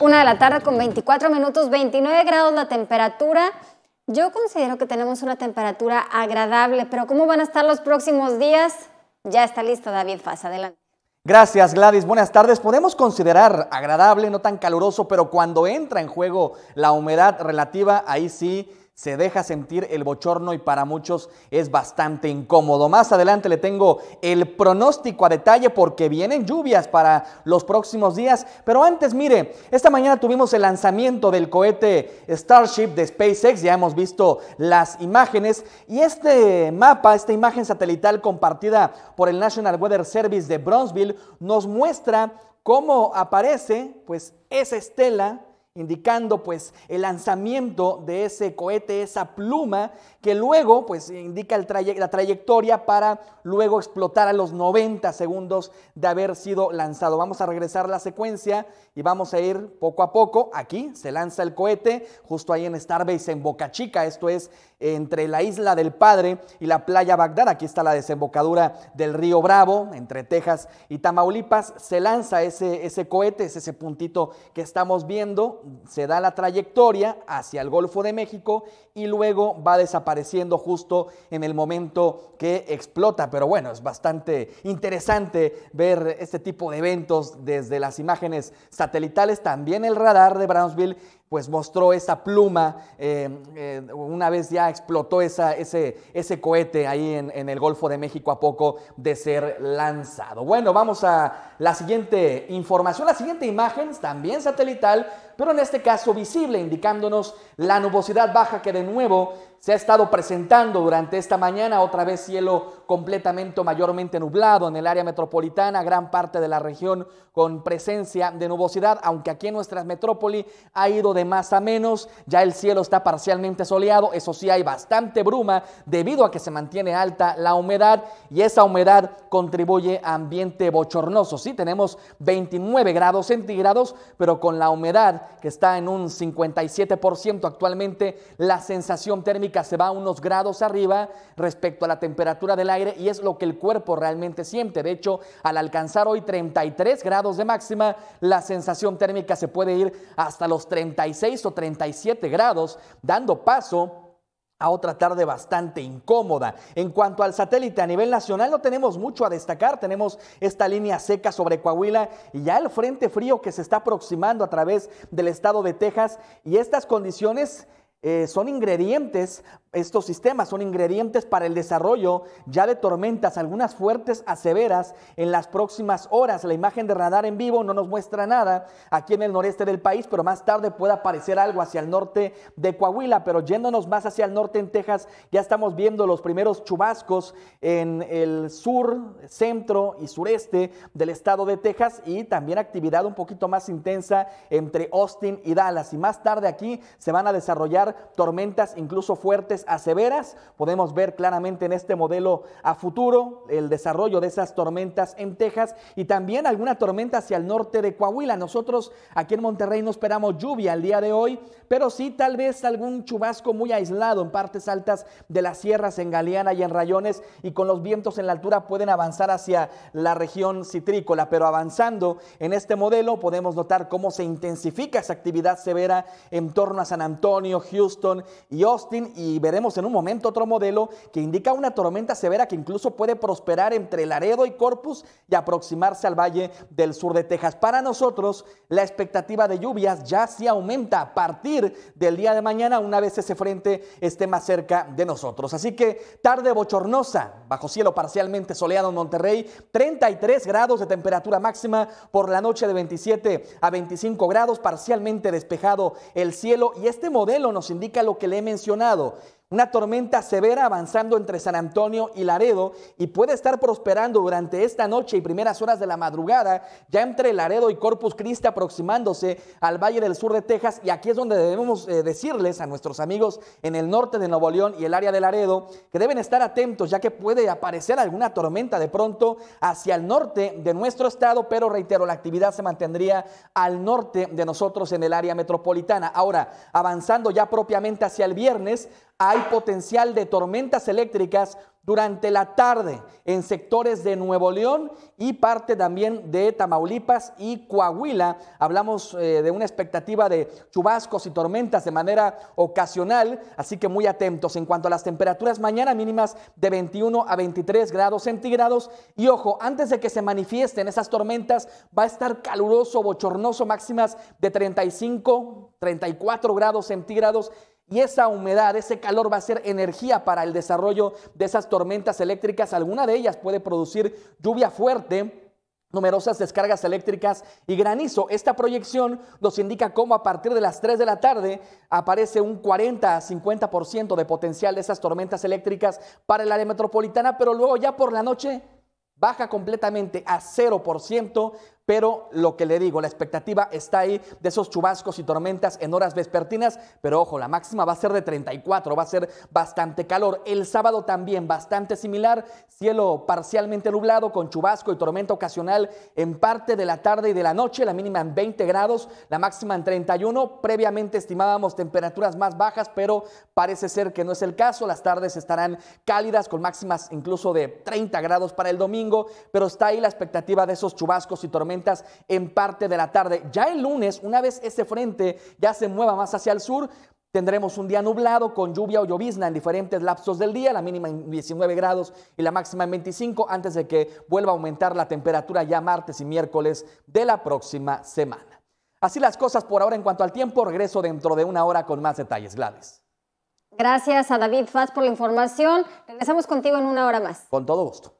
Una de la tarde con 24 minutos, 29 grados la temperatura. Yo considero que tenemos una temperatura agradable, pero ¿cómo van a estar los próximos días? Ya está listo David Faz, adelante. Gracias Gladys, buenas tardes. Podemos considerar agradable, no tan caluroso, pero cuando entra en juego la humedad relativa, ahí sí se deja sentir el bochorno y para muchos es bastante incómodo. Más adelante le tengo el pronóstico a detalle porque vienen lluvias para los próximos días. Pero antes, mire, esta mañana tuvimos el lanzamiento del cohete Starship de SpaceX, ya hemos visto las imágenes y este mapa, esta imagen satelital compartida por el National Weather Service de Brownsville nos muestra cómo aparece pues esa estela indicando pues el lanzamiento de ese cohete, esa pluma, que luego pues indica el la trayectoria para luego explotar a los 90 segundos de haber sido lanzado. Vamos a regresar la secuencia y vamos a ir poco a poco. Aquí se lanza el cohete justo ahí en Starbase en Boca Chica, esto es entre la isla del Padre y la playa Bagdad. Aquí está la desembocadura del río Bravo, entre Texas y Tamaulipas. Se lanza ese, ese cohete, es ese puntito que estamos viendo se da la trayectoria hacia el Golfo de México y luego va desapareciendo justo en el momento que explota. Pero bueno, es bastante interesante ver este tipo de eventos desde las imágenes satelitales, también el radar de Brownsville pues mostró esa pluma, em, eh, una vez ya explotó esa, ese, ese, cohete ahí en, en, el Golfo de México a poco de ser lanzado. Bueno, vamos a la siguiente información, la siguiente imagen, también satelital, pero en este caso visible, indicándonos la nubosidad baja que de nuevo se ha estado presentando durante esta mañana, otra vez cielo completamente mayormente nublado en el área metropolitana, gran parte de la región con presencia de nubosidad, aunque aquí en nuestra metrópoli ha ido de más a menos, ya el cielo está parcialmente soleado, eso sí hay bastante bruma debido a que se mantiene alta la humedad y esa humedad contribuye a ambiente bochornoso. Sí, tenemos 29 grados centígrados, pero con la humedad que está en un 57% actualmente, la sensación térmica se va unos grados arriba respecto a la temperatura del aire y es lo que el cuerpo realmente siente. De hecho, al alcanzar hoy 33 grados de máxima, la sensación térmica se puede ir hasta los 36 o 37 grados, dando paso a otra tarde bastante incómoda. En cuanto al satélite a nivel nacional, no tenemos mucho a destacar. Tenemos esta línea seca sobre Coahuila y ya el frente frío que se está aproximando a través del estado de Texas y estas condiciones eh, son ingredientes estos sistemas son ingredientes para el desarrollo ya de tormentas, algunas fuertes a severas en las próximas horas. La imagen de radar en vivo no nos muestra nada aquí en el noreste del país, pero más tarde puede aparecer algo hacia el norte de Coahuila. Pero yéndonos más hacia el norte en Texas, ya estamos viendo los primeros chubascos en el sur, centro y sureste del estado de Texas y también actividad un poquito más intensa entre Austin y Dallas. Y más tarde aquí se van a desarrollar tormentas incluso fuertes a aseveras. Podemos ver claramente en este modelo a futuro el desarrollo de esas tormentas en Texas y también alguna tormenta hacia el norte de Coahuila. Nosotros aquí en Monterrey no esperamos lluvia el día de hoy, pero sí tal vez algún chubasco muy aislado en partes altas de las sierras en Galeana y en Rayones y con los vientos en la altura pueden avanzar hacia la región citrícola, pero avanzando en este modelo podemos notar cómo se intensifica esa actividad severa en torno a San Antonio, Houston y Austin y veremos en un momento otro modelo que indica una tormenta severa que incluso puede prosperar entre Laredo y Corpus y aproximarse al valle del sur de Texas. Para nosotros, la expectativa de lluvias ya se aumenta a partir del día de mañana una vez ese frente esté más cerca de nosotros. Así que tarde bochornosa, bajo cielo parcialmente soleado en Monterrey, 33 grados de temperatura máxima por la noche de 27 a 25 grados, parcialmente despejado el cielo y este modelo nos indica lo que le he mencionado. Una tormenta severa avanzando entre San Antonio y Laredo y puede estar prosperando durante esta noche y primeras horas de la madrugada, ya entre Laredo y Corpus Christi aproximándose al Valle del Sur de Texas. Y aquí es donde debemos eh, decirles a nuestros amigos en el norte de Nuevo León y el área de Laredo que deben estar atentos ya que puede aparecer alguna tormenta de pronto hacia el norte de nuestro estado, pero reitero, la actividad se mantendría al norte de nosotros en el área metropolitana. Ahora, avanzando ya propiamente hacia el viernes, hay potencial de tormentas eléctricas durante la tarde en sectores de Nuevo León y parte también de Tamaulipas y Coahuila. Hablamos eh, de una expectativa de chubascos y tormentas de manera ocasional, así que muy atentos. En cuanto a las temperaturas, mañana mínimas de 21 a 23 grados centígrados. Y ojo, antes de que se manifiesten esas tormentas, va a estar caluroso, bochornoso, máximas de 35, 34 grados centígrados y esa humedad, ese calor va a ser energía para el desarrollo de esas tormentas eléctricas. Alguna de ellas puede producir lluvia fuerte, numerosas descargas eléctricas y granizo. Esta proyección nos indica cómo a partir de las 3 de la tarde aparece un 40 a 50% de potencial de esas tormentas eléctricas para el área metropolitana, pero luego ya por la noche baja completamente a 0% pero lo que le digo, la expectativa está ahí de esos chubascos y tormentas en horas vespertinas, pero ojo, la máxima va a ser de 34, va a ser bastante calor. El sábado también bastante similar, cielo parcialmente nublado con chubasco y tormenta ocasional en parte de la tarde y de la noche, la mínima en 20 grados, la máxima en 31. Previamente estimábamos temperaturas más bajas, pero parece ser que no es el caso. Las tardes estarán cálidas con máximas incluso de 30 grados para el domingo, pero está ahí la expectativa de esos chubascos y tormentas en parte de la tarde. Ya el lunes, una vez ese frente ya se mueva más hacia el sur, Tendremos un día nublado con lluvia o llovizna en diferentes lapsos del día, la mínima en 19 grados y la máxima en 25, antes de que vuelva a aumentar la temperatura ya martes y miércoles de la próxima semana. Así las cosas por ahora en cuanto al tiempo, regreso dentro de una hora con más detalles. Gladys. Gracias a David Faz por la información. Regresamos contigo en una hora más. Con todo gusto.